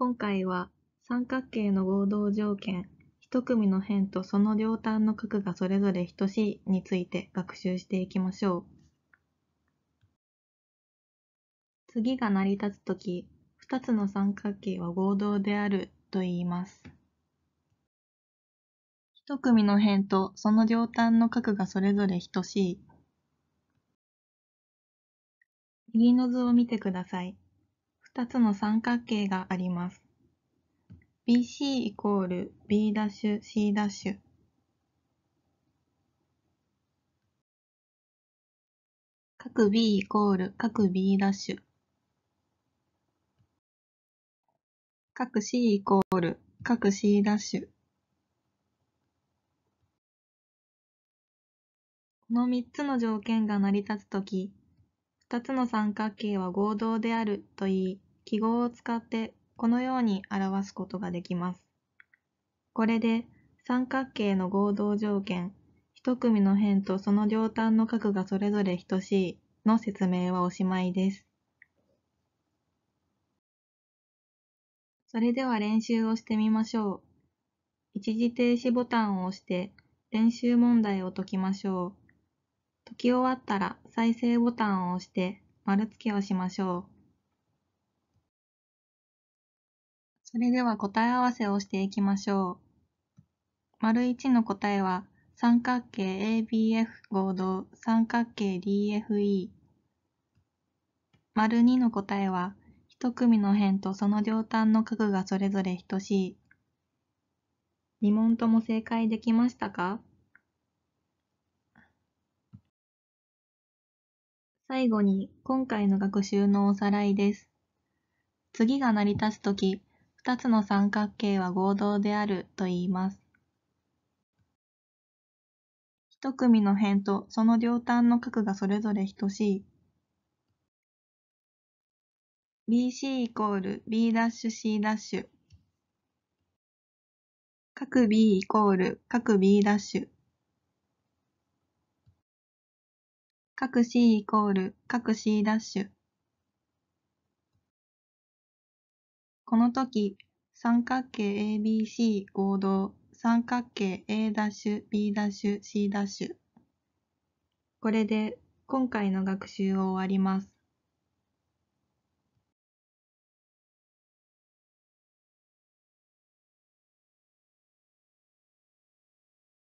今回は三角形の合同条件一組の辺とその両端の角がそれぞれ等しいについて学習していきましょう。次が成り立つとき、二つの三角形は合同であると言います。一組の辺とその両端の角がそれぞれ等しい。右の図を見てください。2つの三角形があります。BC イコール B' C' 各 B イコール各 B' 各 C イコール各 C' この三つの条件が成り立つとき、二つの三角形は合同であると言い、記号を使ってこのように表すことができます。これで三角形の合同条件一組の辺とその両端の角がそれぞれ等しいの説明はおしまいです。それでは練習をしてみましょう。一時停止ボタンを押して練習問題を解きましょう。解き終わったら再生ボタンを押して丸付けをしましょう。それでは答え合わせをしていきましょう。丸1の答えは、三角形 ABF 合同三角形 DFE。丸2の答えは、一組の辺とその両端の角がそれぞれ等しい。2問とも正解できましたか最後に今回の学習のおさらいです。次が成り立つとき、二つの三角形は合同であると言います。一組の辺とその両端の角がそれぞれ等しい。BC イコール B'C' 各 B イコール各 B' 各 C イコール各 C' この時、三角形 ABC 合同三角形 A'B'C'。これで今回の学習を終わります。